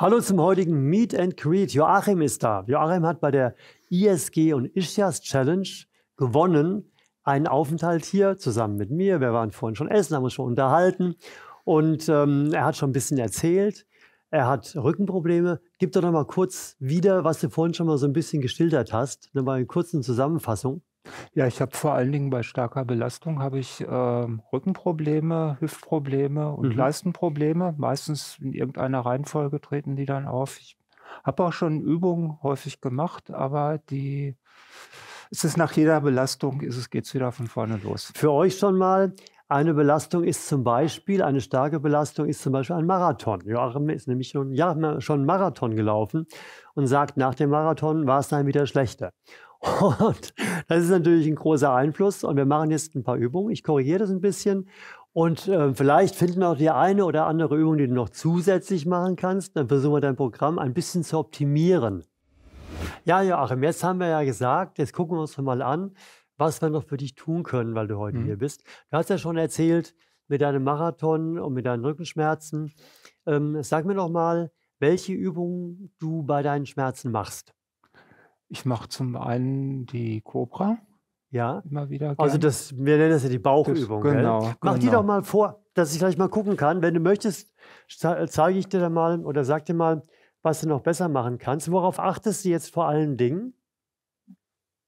Hallo zum heutigen Meet and Greet. Joachim ist da. Joachim hat bei der ISG und Ischias Challenge gewonnen. Einen Aufenthalt hier zusammen mit mir. Wir waren vorhin schon essen, haben uns schon unterhalten. Und ähm, er hat schon ein bisschen erzählt. Er hat Rückenprobleme. Gib doch noch mal kurz wieder, was du vorhin schon mal so ein bisschen geschildert hast. Nochmal eine kurze Zusammenfassung. Ja, ich habe vor allen Dingen bei starker Belastung habe ich äh, Rückenprobleme, Hüftprobleme und mhm. Leistenprobleme. Meistens in irgendeiner Reihenfolge treten die dann auf. Ich habe auch schon Übungen häufig gemacht, aber die es nach jeder Belastung ist es geht's wieder von vorne los. Für euch schon mal eine Belastung ist zum Beispiel, eine starke Belastung ist zum Beispiel ein Marathon. Joachim ist nämlich schon, ja, schon einen Marathon gelaufen und sagt, nach dem Marathon war es dann wieder schlechter. Und das ist natürlich ein großer Einfluss. Und wir machen jetzt ein paar Übungen. Ich korrigiere das ein bisschen. Und äh, vielleicht finden wir auch die eine oder andere Übung, die du noch zusätzlich machen kannst. Dann versuchen wir dein Programm ein bisschen zu optimieren. Ja, Joachim, jetzt haben wir ja gesagt, jetzt gucken wir uns mal an, was wir noch für dich tun können, weil du heute mhm. hier bist. Du hast ja schon erzählt, mit deinem Marathon und mit deinen Rückenschmerzen. Ähm, sag mir doch mal, welche Übungen du bei deinen Schmerzen machst. Ich mache zum einen die Cobra. Ja. Immer wieder. Also gern. Also das, wir nennen das ja die Bauchübung. Das, genau, gell? Mach genau. die doch mal vor, dass ich gleich mal gucken kann. Wenn du möchtest, zeige ich dir dann mal oder sag dir mal, was du noch besser machen kannst. Worauf achtest du jetzt vor allen Dingen?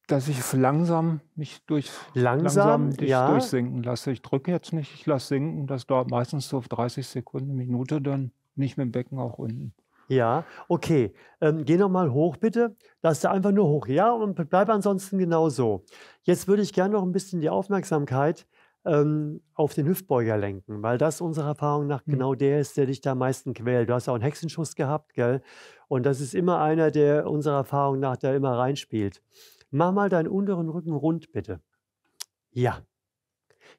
Dass ich langsam mich durch langsam, langsam ja. durchsinken lasse. Ich drücke jetzt nicht, ich lasse sinken. Das dauert meistens so 30 Sekunden, Minute, dann nicht mit dem Becken auch unten. Ja, okay. Ähm, geh nochmal hoch, bitte. Lass da einfach nur hoch. Ja, und bleib ansonsten genau so. Jetzt würde ich gerne noch ein bisschen die Aufmerksamkeit ähm, auf den Hüftbeuger lenken, weil das unserer Erfahrung nach mhm. genau der ist, der dich da am meisten quält. Du hast auch einen Hexenschuss gehabt, gell? Und das ist immer einer, der unserer Erfahrung nach da immer reinspielt. Mach mal deinen unteren Rücken rund, bitte. Ja.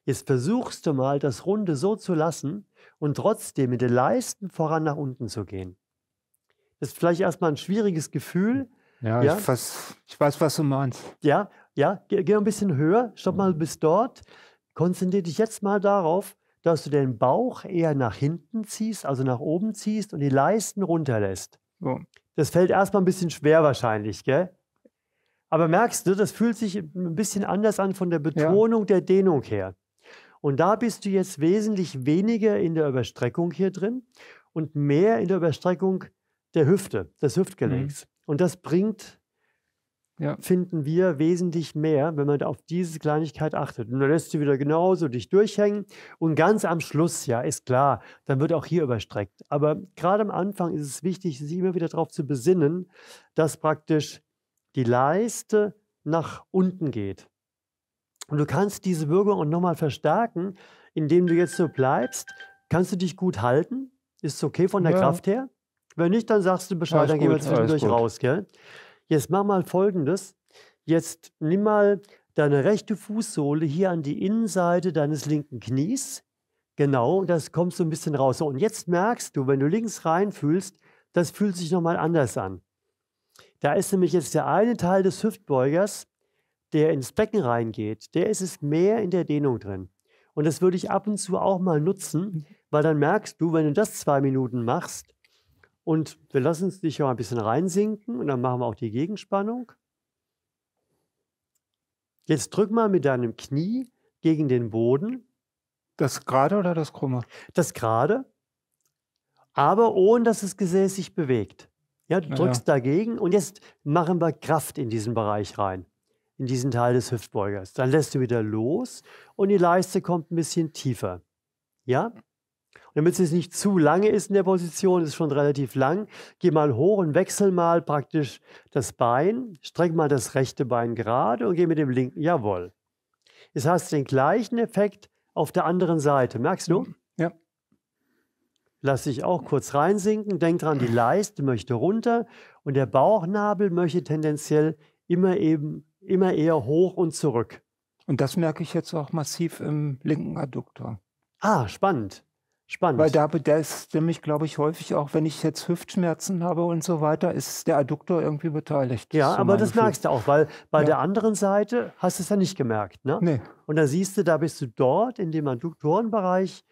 Jetzt versuchst du mal, das Runde so zu lassen und trotzdem mit den Leisten voran nach unten zu gehen. Das ist vielleicht erstmal ein schwieriges Gefühl. Ja, ja? Ich, weiß, ich, weiß, was du meinst. Ja, ja, geh, geh ein bisschen höher, stopp mal bis dort. Konzentriere dich jetzt mal darauf, dass du den Bauch eher nach hinten ziehst, also nach oben ziehst und die Leisten runterlässt. So. Das fällt erstmal ein bisschen schwer wahrscheinlich, gell? Aber merkst du, das fühlt sich ein bisschen anders an von der Betonung ja. der Dehnung her. Und da bist du jetzt wesentlich weniger in der Überstreckung hier drin und mehr in der Überstreckung der Hüfte, des mhm. Hüftgelenks. Mhm. Und das bringt, ja. finden wir, wesentlich mehr, wenn man auf diese Kleinigkeit achtet. Und dann lässt du wieder genauso dich durchhängen. Und ganz am Schluss, ja, ist klar, dann wird auch hier überstreckt. Aber gerade am Anfang ist es wichtig, sich immer wieder darauf zu besinnen, dass praktisch die Leiste nach unten geht. Und du kannst diese Wirkung auch nochmal verstärken, indem du jetzt so bleibst. Kannst du dich gut halten? Ist es okay von der ja. Kraft her? Wenn nicht, dann sagst du Bescheid, alles dann gut, gehen wir zwischendurch raus. Gell? Jetzt mach mal folgendes. Jetzt nimm mal deine rechte Fußsohle hier an die Innenseite deines linken Knies. Genau, das kommst du ein bisschen raus. Und jetzt merkst du, wenn du links reinfühlst, das fühlt sich nochmal anders an. Da ist nämlich jetzt der eine Teil des Hüftbeugers, der ins Becken reingeht, der ist es mehr in der Dehnung drin. Und das würde ich ab und zu auch mal nutzen, mhm. weil dann merkst du, wenn du das zwei Minuten machst, und wir lassen es dich ja ein bisschen reinsinken und dann machen wir auch die Gegenspannung. Jetzt drück mal mit deinem Knie gegen den Boden. Das gerade oder das krumme? Das gerade, aber ohne dass das Gesäß sich bewegt. Ja, du drückst ja. dagegen und jetzt machen wir Kraft in diesen Bereich rein, in diesen Teil des Hüftbeugers. Dann lässt du wieder los und die Leiste kommt ein bisschen tiefer. Ja? Und damit es nicht zu lange ist in der Position, ist schon relativ lang, geh mal hoch und wechsel mal praktisch das Bein, streck mal das rechte Bein gerade und geh mit dem linken, jawohl. Jetzt hast du den gleichen Effekt auf der anderen Seite, merkst du? Ja. Lass dich auch kurz reinsinken, denk dran, die Leiste möchte runter und der Bauchnabel möchte tendenziell immer eben, immer eher hoch und zurück. Und das merke ich jetzt auch massiv im linken Adduktor. Ah, spannend. Spannend. Weil da, da ist nämlich, glaube ich, häufig auch, wenn ich jetzt Hüftschmerzen habe und so weiter, ist der Adduktor irgendwie beteiligt. Ja, so aber das Gefühl. merkst du auch, weil bei ja. der anderen Seite hast du es ja nicht gemerkt. Ne? Nee. Und da siehst du, da bist du dort in dem Adduktorenbereich,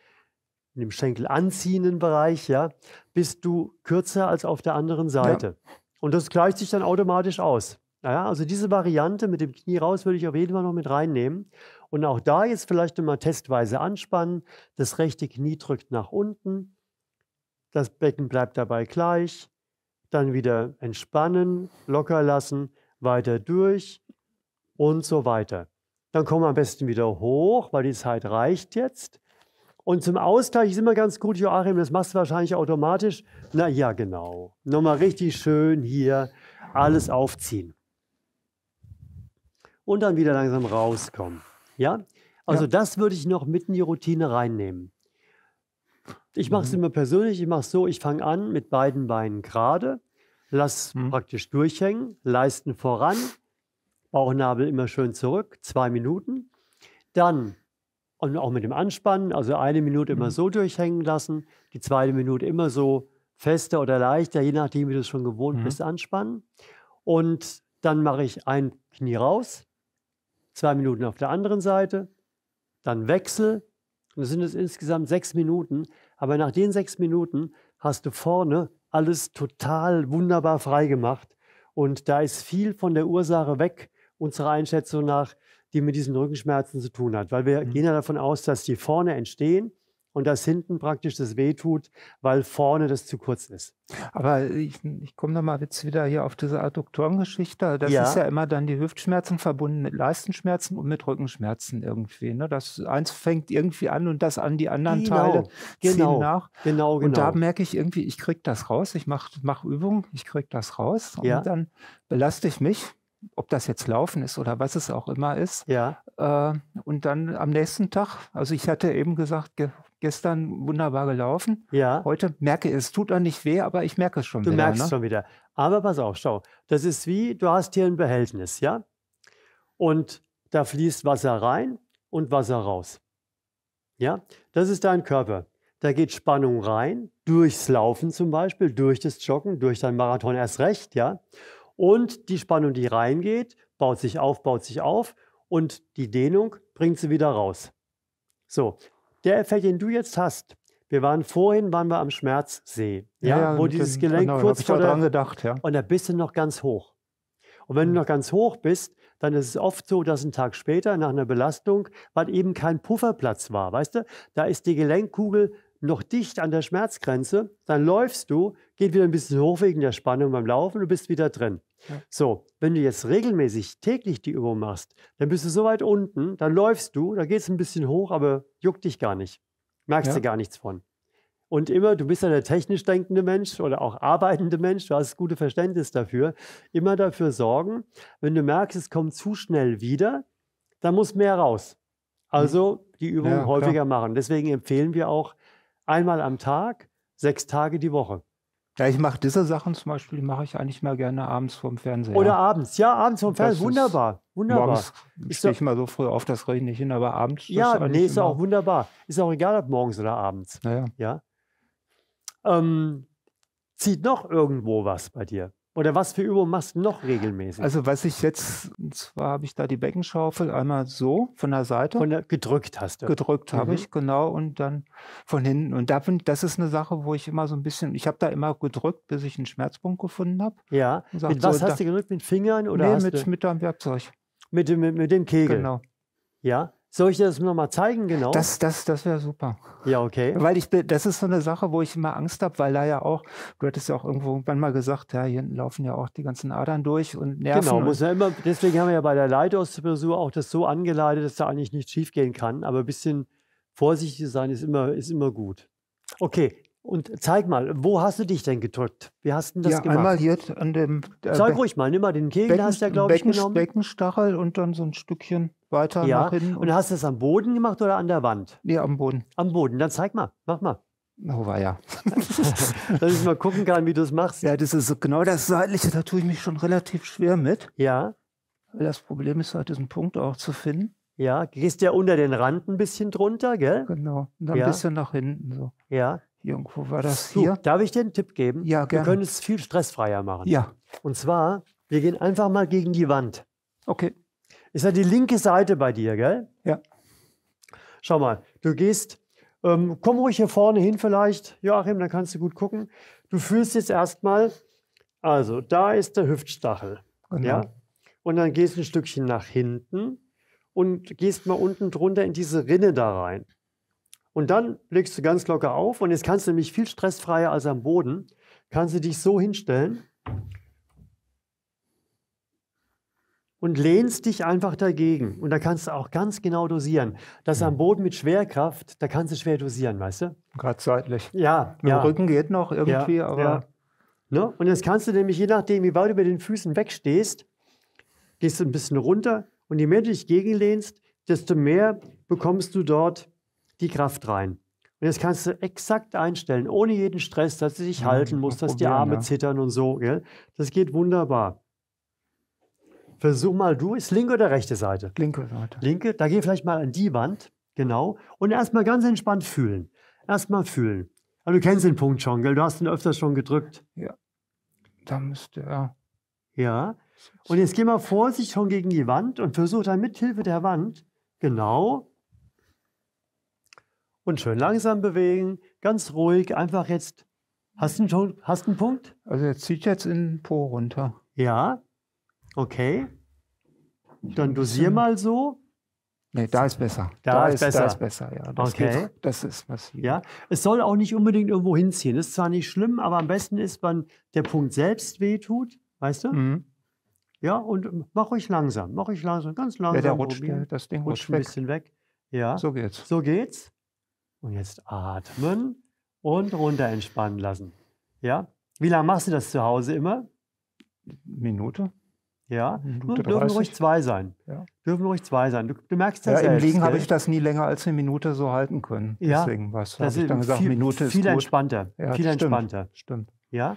in dem Schenkel anziehenden Bereich, ja, bist du kürzer als auf der anderen Seite. Ja. Und das gleicht sich dann automatisch aus. Ja, also diese Variante mit dem Knie raus würde ich auf jeden Fall noch mit reinnehmen. Und auch da jetzt vielleicht immer testweise anspannen. Das rechte Knie drückt nach unten. Das Becken bleibt dabei gleich. Dann wieder entspannen, locker lassen, weiter durch und so weiter. Dann kommen wir am besten wieder hoch, weil die Zeit reicht jetzt. Und zum Ausgleich ist immer ganz gut, Joachim, das machst du wahrscheinlich automatisch. Na ja, genau. Nochmal richtig schön hier alles aufziehen. Und dann wieder langsam rauskommen. Ja, also ja. das würde ich noch mitten in die Routine reinnehmen. Ich mache es mhm. immer persönlich, ich mache es so, ich fange an mit beiden Beinen gerade, lasse mhm. praktisch durchhängen, Leisten voran, Bauchnabel immer schön zurück, zwei Minuten. Dann, und auch mit dem Anspannen, also eine Minute immer mhm. so durchhängen lassen, die zweite Minute immer so fester oder leichter, je nachdem, wie du es schon gewohnt mhm. bist, anspannen. Und dann mache ich ein Knie raus, zwei Minuten auf der anderen Seite, dann Wechsel. Und das sind es insgesamt sechs Minuten. Aber nach den sechs Minuten hast du vorne alles total wunderbar freigemacht. Und da ist viel von der Ursache weg, unserer Einschätzung nach, die mit diesen Rückenschmerzen zu tun hat. Weil wir mhm. gehen ja davon aus, dass die vorne entstehen und dass hinten praktisch das wehtut, weil vorne das zu kurz ist. Aber ich, ich komme nochmal jetzt wieder hier auf diese Adduktorengeschichte. Das ja. ist ja immer dann die Hüftschmerzen verbunden mit Leistenschmerzen und mit Rückenschmerzen irgendwie. Ne? Das eins fängt irgendwie an und das an die anderen genau. Teile ziehen genau, nach. Genau, genau. Und da genau. merke ich irgendwie, ich kriege das raus. Ich mache mach Übung, ich kriege das raus. Ja. Und dann belaste ich mich ob das jetzt Laufen ist oder was es auch immer ist, ja. Äh, und dann am nächsten Tag, also ich hatte eben gesagt, ge gestern wunderbar gelaufen. Ja. Heute merke ich, es, tut auch nicht weh, aber ich merke es schon du wieder. Du merkst ne? schon wieder. Aber pass auf, schau, das ist wie, du hast hier ein Behältnis, ja? Und da fließt Wasser rein und Wasser raus. Ja, das ist dein Körper. Da geht Spannung rein, durchs Laufen zum Beispiel, durch das Joggen, durch deinen Marathon erst recht, ja? Und die Spannung, die reingeht, baut sich auf, baut sich auf und die Dehnung bringt sie wieder raus. So, der Effekt, den du jetzt hast, wir waren vorhin, waren wir am Schmerzsee, ja, ja wo dieses Gelenk genau, kurz vor der, gedacht, ja. und da bist du noch ganz hoch. Und wenn mhm. du noch ganz hoch bist, dann ist es oft so, dass ein Tag später nach einer Belastung, weil eben kein Pufferplatz war, weißt du, da ist die Gelenkkugel noch dicht an der Schmerzgrenze, dann läufst du, geht wieder ein bisschen hoch wegen der Spannung beim Laufen du bist wieder drin. Ja. So, wenn du jetzt regelmäßig täglich die Übung machst, dann bist du so weit unten, dann läufst du, da geht es ein bisschen hoch, aber juckt dich gar nicht. Merkst ja. du gar nichts von. Und immer, du bist ja der technisch denkende Mensch oder auch arbeitende Mensch, du hast gute Verständnis dafür, immer dafür sorgen, wenn du merkst, es kommt zu schnell wieder, dann muss mehr raus. Also mhm. die Übung ja, häufiger machen. Deswegen empfehlen wir auch, Einmal am Tag, sechs Tage die Woche. Ja, ich mache diese Sachen zum Beispiel, mache ich eigentlich mal gerne abends vorm Fernsehen. Oder abends, ja, abends vorm Fernsehen. wunderbar, wunderbar. Morgens stehe ich mal so früh auf, das kriege ich nicht hin, aber abends. Ja, ist nee, ist auch wunderbar. Ist auch egal, ob morgens oder abends. Naja. Ja. Ähm, zieht noch irgendwo was bei dir? Oder was für Übungen machst du noch regelmäßig? Also was ich jetzt, und zwar habe ich da die Beckenschaufel einmal so von der Seite. Von der, gedrückt hast du. Gedrückt mhm. habe ich, genau, und dann von hinten. Und da bin, das ist eine Sache, wo ich immer so ein bisschen, ich habe da immer gedrückt, bis ich einen Schmerzpunkt gefunden habe. Ja, sag, mit was so, hast da, du gedrückt? Mit Fingern oder Nee, mit, du? mit dem Werkzeug. Mit dem, mit, mit dem Kegel? Genau. Ja, soll ich dir das nochmal zeigen, genau? Das, das, das wäre super. Ja, okay. Weil ich das ist so eine Sache, wo ich immer Angst habe, weil da ja auch, du hattest ja auch irgendwo irgendwann mal gesagt, ja, hier hinten laufen ja auch die ganzen Adern durch und Nerven. Genau, muss ja immer, deswegen haben wir ja bei der Leitungspressur auch das so angeleitet, dass da eigentlich nichts schiefgehen kann. Aber ein bisschen vorsichtig sein ist immer, ist immer gut. Okay, und zeig mal, wo hast du dich denn gedrückt? Wie hast du das ja, gemacht? Einmal hier an dem. Äh, Zeig ruhig mal, nimm mal den Kegel, Becken, hast du ja, glaube ich, genommen. Beckenstachel und dann so ein Stückchen weiter ja, nach hinten. Und, und hast du es am Boden gemacht oder an der Wand? Nee, am Boden. Am Boden, dann zeig mal, mach mal. Oh, war ja. Dass ich mal gucken kann, wie du es machst. Ja, das ist genau das Seitliche, da tue ich mich schon relativ schwer mit. Ja. Weil das Problem ist halt, diesen Punkt auch zu finden. Ja, gehst ja unter den Rand ein bisschen drunter, gell? Genau. Und dann ja. ein bisschen nach hinten so. Ja. Irgendwo war das hier. darf ich dir einen Tipp geben? Ja, gerne. Wir können es viel stressfreier machen. Ja. Und zwar, wir gehen einfach mal gegen die Wand. Okay. Ist ja die linke Seite bei dir, gell? Ja. Schau mal, du gehst, ähm, komm ruhig hier vorne hin vielleicht, Joachim, dann kannst du gut gucken. Du fühlst jetzt erstmal, also da ist der Hüftstachel. Genau. Ja? Und dann gehst ein Stückchen nach hinten und gehst mal unten drunter in diese Rinne da rein. Und dann legst du ganz locker auf und jetzt kannst du nämlich viel stressfreier als am Boden, kannst du dich so hinstellen und lehnst dich einfach dagegen. Und da kannst du auch ganz genau dosieren. Das am Boden mit Schwerkraft, da kannst du schwer dosieren, weißt du? Gerade seitlich. Ja. Mit ja. dem Rücken geht noch irgendwie, ja, aber. Ja. Ne? Und jetzt kannst du nämlich, je nachdem, wie weit du mit den Füßen wegstehst, gehst du ein bisschen runter. Und je mehr du dich gegenlehnst, desto mehr bekommst du dort die Kraft rein. Und jetzt kannst du exakt einstellen, ohne jeden Stress, dass sie sich ja, mhm, halten muss, dass die Arme ja. zittern und so. Gell? Das geht wunderbar. Versuch mal, du ist linke oder rechte Seite? Linke Seite. Linke, da geh vielleicht mal an die Wand, genau. Und erstmal ganz entspannt fühlen. Erstmal fühlen. Also du kennst den Punkt schon, gell? Du hast ihn öfters schon gedrückt. Ja. Da müsste er. Ja. Und jetzt geh mal vorsichtig schon gegen die Wand und versuch dann mit Hilfe der Wand, genau, und schön langsam bewegen, ganz ruhig, einfach jetzt. Hast du einen, hast einen Punkt? Also er zieht jetzt in den Po runter. Ja, okay. Dann dosier mal so. Nee, da ist besser. Da, da ist, ist, besser. Da ist besser, ja. Das okay. Geht, das ist massiv. Ja, es soll auch nicht unbedingt irgendwo hinziehen. Das ist zwar nicht schlimm, aber am besten ist, wenn der Punkt selbst wehtut, weißt du? Mhm. Ja, und mach ruhig langsam, mach ruhig langsam, ganz langsam. Ja, der rutscht, probieren. das Ding rutscht, rutscht ein bisschen weg. Ja. So geht's. So geht's. Und jetzt atmen und runter entspannen lassen. Ja? Wie lange machst du das zu Hause immer? Minute. Ja, Minute dürfen ruhig zwei sein. Ja. Dürfen ruhig zwei sein. Du, du merkst das ja, Im Liegen habe ich das nie länger als eine Minute so halten können. Ja. Deswegen was habe ich dann gesagt, viel, Minute ist viel gut. entspannter. Ja, viel stimmt, entspannter. Stimmt. Ja.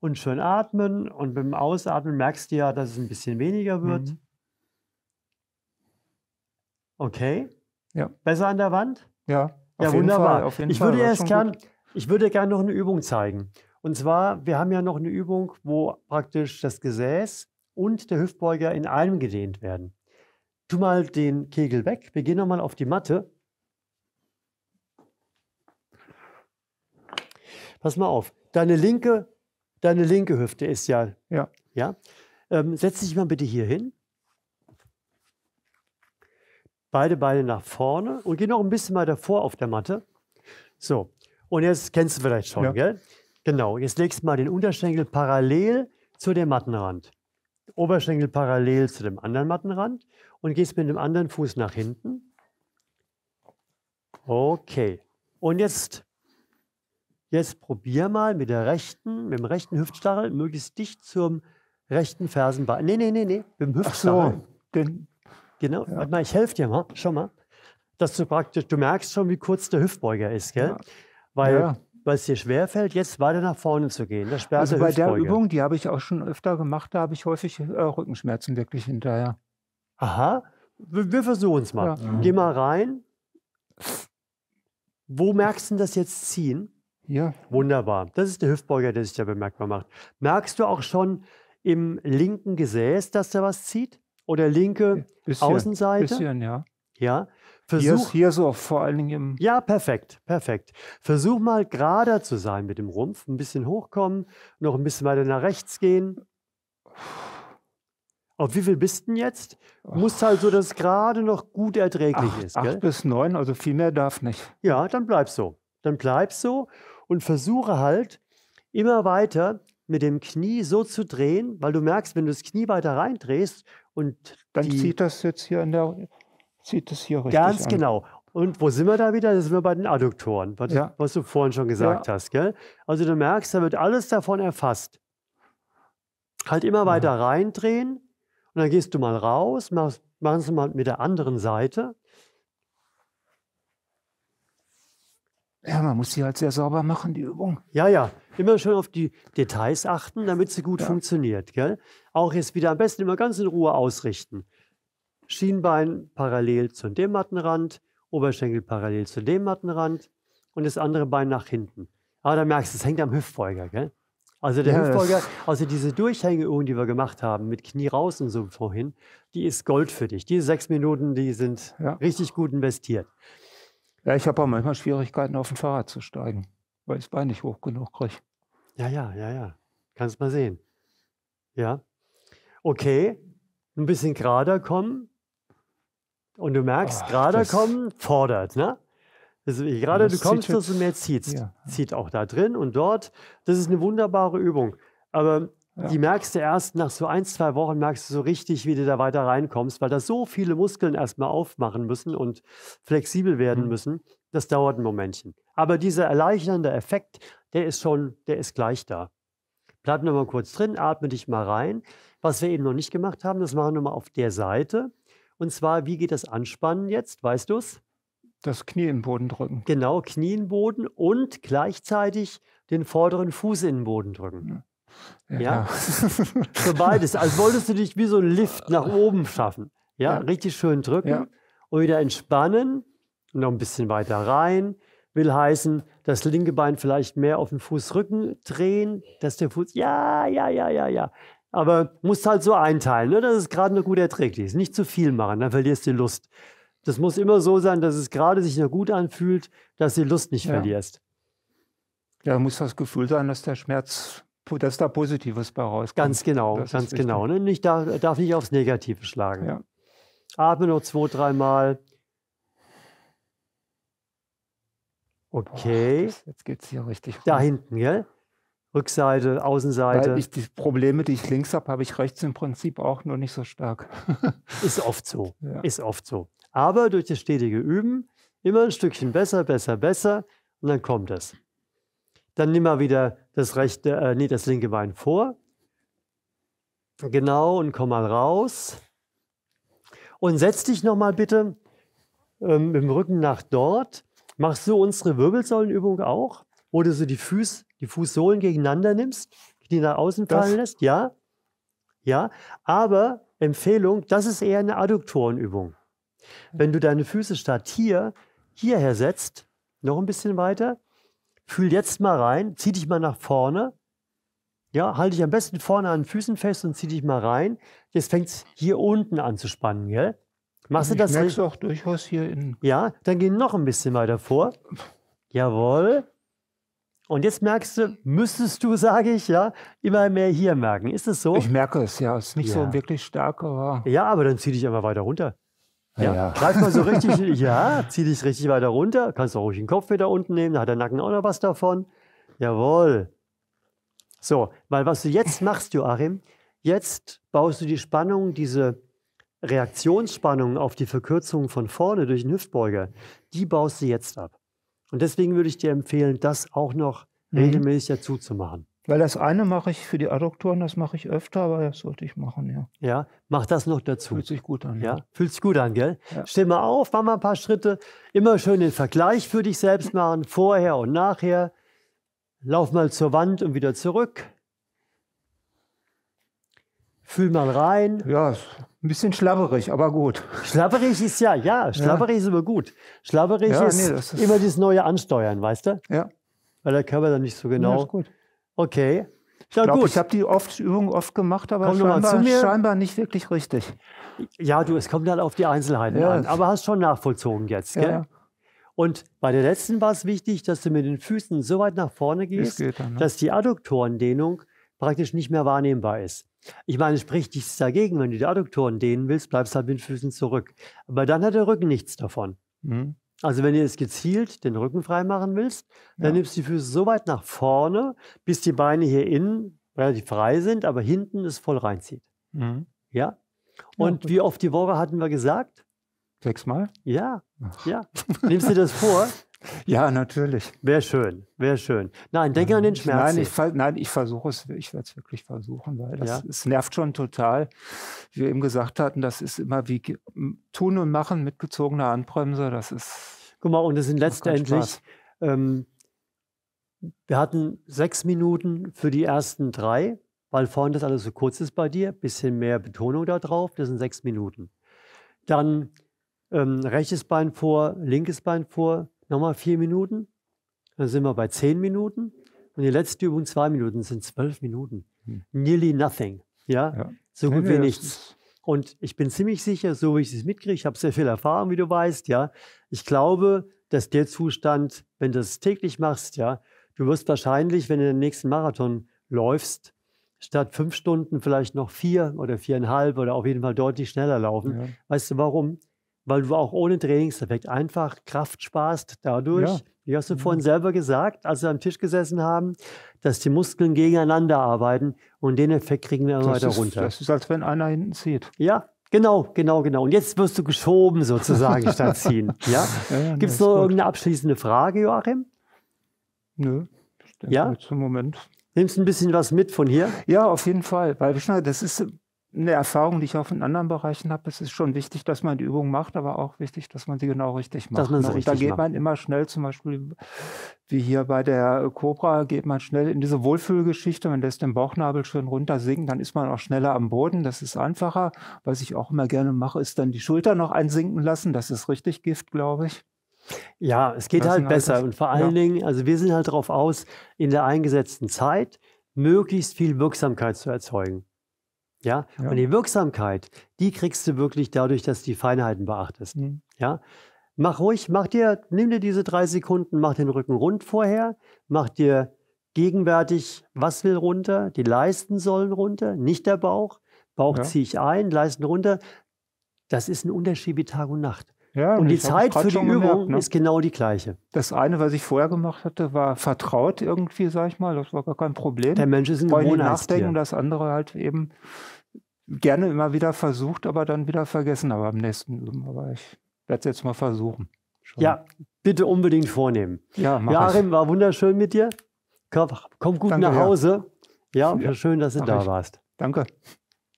Und schön atmen und beim Ausatmen merkst du ja, dass es ein bisschen weniger wird. Mhm. Okay. Ja. Besser an der Wand? Ja ja, wunderbar. Fall, ich, würde erst gern, ich würde gerne noch eine Übung zeigen. Und zwar, wir haben ja noch eine Übung, wo praktisch das Gesäß und der Hüftbeuger in einem gedehnt werden. Tu mal den Kegel weg, wir gehen nochmal auf die Matte. Pass mal auf, deine linke, deine linke Hüfte ist ja. Ja. ja? Ähm, setz dich mal bitte hier hin. Beide Beine nach vorne und geh noch ein bisschen mal davor auf der Matte. So, und jetzt kennst du vielleicht schon, ja. gell? Genau, jetzt legst du mal den Unterschenkel parallel zu dem Mattenrand. Oberschenkel parallel zu dem anderen Mattenrand und gehst mit dem anderen Fuß nach hinten. Okay. Und jetzt, jetzt probier mal mit der rechten, mit dem rechten Hüftstachel möglichst dicht zum rechten Fersenbein. Nee, nee, nee, nee, mit dem Hüftstachel. So, den, Genau, ja. warte mal, ich helfe dir mal. Schau mal, dass du praktisch, du merkst schon, wie kurz der Hüftbeuger ist, gell? Ja. Weil, ja. weil es dir schwerfällt, jetzt weiter nach vorne zu gehen. also bei der Übung, die habe ich auch schon öfter gemacht, da habe ich häufig äh, Rückenschmerzen wirklich hinterher. Aha, wir, wir versuchen es mal. Mhm. Geh mal rein. Wo merkst du das jetzt ziehen? Ja. Wunderbar. Das ist der Hüftbeuger, der sich da bemerkbar macht. Merkst du auch schon im linken Gesäß, dass da was zieht? oder linke bisschen, Außenseite. Bisschen, ja. Ja. Versuch, hier, hier so, vor allen Dingen im. Ja, perfekt, perfekt. Versuch mal gerader zu sein mit dem Rumpf, ein bisschen hochkommen, noch ein bisschen weiter nach rechts gehen. Auf wie viel bist du denn jetzt? Musst halt so, dass es gerade noch gut erträglich acht, ist. Gell? Acht bis neun, also viel mehr darf nicht. Ja, dann bleib so. Dann bleib so und versuche halt immer weiter mit dem Knie so zu drehen, weil du merkst, wenn du das Knie weiter reindrehst und Dann die, zieht das jetzt hier an der, zieht das hier richtig Ganz an. genau. Und wo sind wir da wieder? Da sind wir bei den Adduktoren, was, ja. was du vorhin schon gesagt ja. hast. Gell? Also du merkst, da wird alles davon erfasst. Halt immer weiter reindrehen und dann gehst du mal raus, machst, machst du mal mit der anderen Seite Ja, man muss sie halt sehr sauber machen, die Übung. Ja, ja. Immer schön auf die Details achten, damit sie gut ja. funktioniert. Gell? Auch jetzt wieder am besten immer ganz in Ruhe ausrichten. Schienbein parallel zu dem Mattenrand, Oberschenkel parallel zu dem Mattenrand und das andere Bein nach hinten. Aber da merkst du, es hängt am Hüftbeuger, gell? Also der ja, Hüftbeuger, also diese Durchhängeübung, die wir gemacht haben, mit Knie raus und so vorhin, die ist Gold für dich. Diese sechs Minuten, die sind ja. richtig gut investiert. Ja, ich habe auch manchmal Schwierigkeiten, auf dem Fahrrad zu steigen, weil ich das Bein nicht hoch genug kriege. Ja, ja, ja, ja. Kannst mal sehen. Ja. Okay, ein bisschen gerader kommen. Und du merkst, Ach, gerader kommen fordert, ne? Also gerade du kommst, desto mehr zieht ja. Zieht auch da drin und dort. Das ist eine wunderbare Übung. Aber die merkst du erst nach so ein, zwei Wochen, merkst du so richtig, wie du da weiter reinkommst, weil da so viele Muskeln erstmal aufmachen müssen und flexibel werden mhm. müssen. Das dauert ein Momentchen. Aber dieser erleichternde Effekt, der ist schon, der ist gleich da. Bleib nochmal kurz drin, atme dich mal rein. Was wir eben noch nicht gemacht haben, das machen wir mal auf der Seite. Und zwar, wie geht das Anspannen jetzt? Weißt du es? Das Knie in den Boden drücken. Genau, Knie in den Boden und gleichzeitig den vorderen Fuß in den Boden drücken. Ja. Ja. ja. Genau. Für beides. Als wolltest du dich wie so ein Lift nach oben schaffen. Ja, ja. richtig schön drücken ja. und wieder entspannen. Noch ein bisschen weiter rein. Will heißen, das linke Bein vielleicht mehr auf den Fußrücken drehen, dass der Fuß. Ja, ja, ja, ja, ja. Aber musst halt so einteilen, ne? dass es gerade noch gut erträglich ist. Nicht zu viel machen, dann verlierst du die Lust. Das muss immer so sein, dass es gerade sich noch gut anfühlt, dass du die Lust nicht verlierst. Ja, muss das Gefühl sein, dass der Schmerz dass da Positives bei rauskommt. Ganz genau, das ganz genau. Ne? Ich darf, darf, nicht aufs Negative schlagen. Ja. Atme noch zwei, dreimal. Okay. Boah, das, jetzt geht es hier richtig. Da hinten, gell? Rückseite, Außenseite. Weil ich die Probleme, die ich links habe, habe ich rechts im Prinzip auch nur nicht so stark. ist oft so. Ja. Ist oft so. Aber durch das stetige Üben immer ein Stückchen besser, besser, besser und dann kommt es. Dann nimm mal wieder das rechte, äh, nee, das linke Bein vor. Genau, und komm mal raus. Und setz dich nochmal bitte ähm, dem Rücken nach dort. Machst du unsere Wirbelsäulenübung auch, wo du so die, Füß, die Fußsohlen gegeneinander nimmst, die nach außen fallen das? lässt? Ja. Ja. Aber Empfehlung, das ist eher eine Adduktorenübung. Wenn du deine Füße statt hier hierher setzt, noch ein bisschen weiter, Fühl jetzt mal rein, zieh dich mal nach vorne. Ja, halte dich am besten vorne an den Füßen fest und zieh dich mal rein. Jetzt fängt es hier unten an zu spannen, gell? Machst ich du das merkst du auch durchaus hier innen. Ja, dann geh noch ein bisschen weiter vor. Jawohl. Und jetzt merkst du, müsstest du, sage ich, ja, immer mehr hier merken. Ist es so? Ich merke es, ja. Es ist nicht ja. so wirklich stark, aber. Ah. Ja, aber dann zieh dich immer weiter runter. Ja. ja. Greif mal so richtig, ja, zieh dich richtig weiter runter. Kannst auch ruhig den Kopf wieder unten nehmen, da hat der Nacken auch noch was davon. Jawohl. So, weil was du jetzt machst, Joachim, jetzt baust du die Spannung, diese Reaktionsspannung auf die Verkürzung von vorne durch den Hüftbeuger, die baust du jetzt ab. Und deswegen würde ich dir empfehlen, das auch noch mhm. regelmäßig dazu zu machen. Weil das eine mache ich für die Adduktoren, das mache ich öfter, aber das sollte ich machen, ja. Ja, mach das noch dazu. Fühlt sich gut an. Ja, ja. fühlt sich gut an, gell? Ja. Steh mal auf, mach mal ein paar Schritte. Immer schön den Vergleich für dich selbst machen, vorher und nachher. Lauf mal zur Wand und wieder zurück. Fühl mal rein. Ja, ein bisschen schlabberig, aber gut. Schlabberig ist ja, ja, schlabberig ja. ist immer gut. Schlabberig ist, nee, ist immer das neue Ansteuern, weißt du? Ja. Weil der Körper dann nicht so genau. Ja, ist gut Okay. ich glaub, gut. Ich habe die oft, Übungen oft gemacht, aber scheinbar, scheinbar, nicht wirklich richtig. Ja, du, es kommt dann halt auf die Einzelheiten ja. an. Aber hast schon nachvollzogen jetzt, gell? Ja. Und bei der letzten war es wichtig, dass du mit den Füßen so weit nach vorne gehst, dann, ne? dass die Adduktorendehnung praktisch nicht mehr wahrnehmbar ist. Ich meine, spricht nichts dagegen, wenn du die Adduktoren dehnen willst, bleibst du halt mit den Füßen zurück. Aber dann hat der Rücken nichts davon. Mhm. Also wenn ihr es gezielt den Rücken frei machen willst, dann ja. nimmst du die Füße so weit nach vorne, bis die Beine hier innen relativ frei sind, aber hinten es voll reinzieht. Mhm. Ja. Und ja, wie oft die Woche hatten wir gesagt? Sechsmal? Ja. Ach. Ja. Nimmst du das vor? Ja, natürlich. Wäre schön, wäre schön. Nein, denke ja, an den Schmerz. Nein, ich, nein, ich versuche es, ich werde es wirklich versuchen, weil das, ja. es nervt schon total. Wie wir eben gesagt hatten, das ist immer wie tun und machen mit gezogener Handbremse. Das ist. Guck mal, und es sind letztendlich, ähm, wir hatten sechs Minuten für die ersten drei, weil vorhin das alles so kurz ist bei dir. Bisschen mehr Betonung da drauf, das sind sechs Minuten. Dann ähm, rechtes Bein vor, linkes Bein vor, nochmal vier Minuten, dann sind wir bei zehn Minuten und die letzte Übung zwei Minuten sind zwölf Minuten. Hm. Nearly nothing, ja, ja. so gut wie nichts. Und ich bin ziemlich sicher, so wie ich es mitkriege, ich habe sehr viel Erfahrung, wie du weißt, ja. Ich glaube, dass der Zustand, wenn du es täglich machst, ja, du wirst wahrscheinlich, wenn du den nächsten Marathon läufst, statt fünf Stunden vielleicht noch vier oder viereinhalb oder auf jeden Fall deutlich schneller laufen. Ja. Weißt du warum? weil du auch ohne Trainingseffekt einfach Kraft sparst dadurch. Ja. Wie hast du mhm. vorhin selber gesagt, als wir am Tisch gesessen haben, dass die Muskeln gegeneinander arbeiten und den Effekt kriegen wir immer weiter runter. Das ist, als wenn einer hinten zieht. Ja, genau, genau, genau. Und jetzt wirst du geschoben sozusagen statt ziehen. Ja? ja, ja Gibt es noch irgendeine abschließende Frage, Joachim? Nö, ich denke ja? zum Moment. Nimmst du ein bisschen was mit von hier? Ja, auf jeden Fall. Weil das ist eine Erfahrung, die ich auch in anderen Bereichen habe, es ist schon wichtig, dass man die Übung macht, aber auch wichtig, dass man sie genau richtig macht. Dass man sie ne? richtig da geht macht. man immer schnell, zum Beispiel wie hier bei der Cobra, geht man schnell in diese Wohlfühlgeschichte, man lässt den Bauchnabel schön runter sinken, dann ist man auch schneller am Boden, das ist einfacher. Was ich auch immer gerne mache, ist dann die Schulter noch einsinken lassen, das ist richtig Gift, glaube ich. Ja, es geht halt besser halt, und vor allen ja. Dingen, also wir sind halt darauf aus, in der eingesetzten Zeit möglichst viel Wirksamkeit zu erzeugen. Ja? ja? Und die Wirksamkeit, die kriegst du wirklich dadurch, dass du die Feinheiten beachtest. Mhm. Ja? Mach ruhig, mach dir, nimm dir diese drei Sekunden, mach den Rücken rund vorher, mach dir gegenwärtig, was will runter, die Leisten sollen runter, nicht der Bauch. Bauch ja. ziehe ich ein, Leisten runter. Das ist ein Unterschied wie Tag und Nacht. Ja, und die Zeit für die Übung gemerkt, ne? ist genau die gleiche. Das eine, was ich vorher gemacht hatte, war vertraut irgendwie, sag ich mal. Das war gar kein Problem. Der Mensch ist ein Weil nachdenken das andere halt eben gerne immer wieder versucht, aber dann wieder vergessen. Aber am nächsten Üben. Aber ich werde es jetzt mal versuchen. Schon. Ja, bitte unbedingt vornehmen. Ja, mach Jarin, war wunderschön mit dir. Komm, komm gut Danke, nach Hause. Ja, ja schön, dass du da ich. warst. Danke.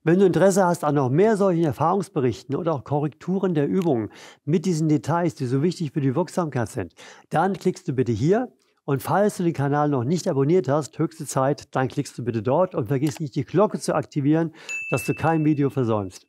Wenn du Interesse hast an noch mehr solchen Erfahrungsberichten oder auch Korrekturen der Übungen mit diesen Details, die so wichtig für die Wirksamkeit sind, dann klickst du bitte hier. Und falls du den Kanal noch nicht abonniert hast, höchste Zeit, dann klickst du bitte dort und vergiss nicht die Glocke zu aktivieren, dass du kein Video versäumst.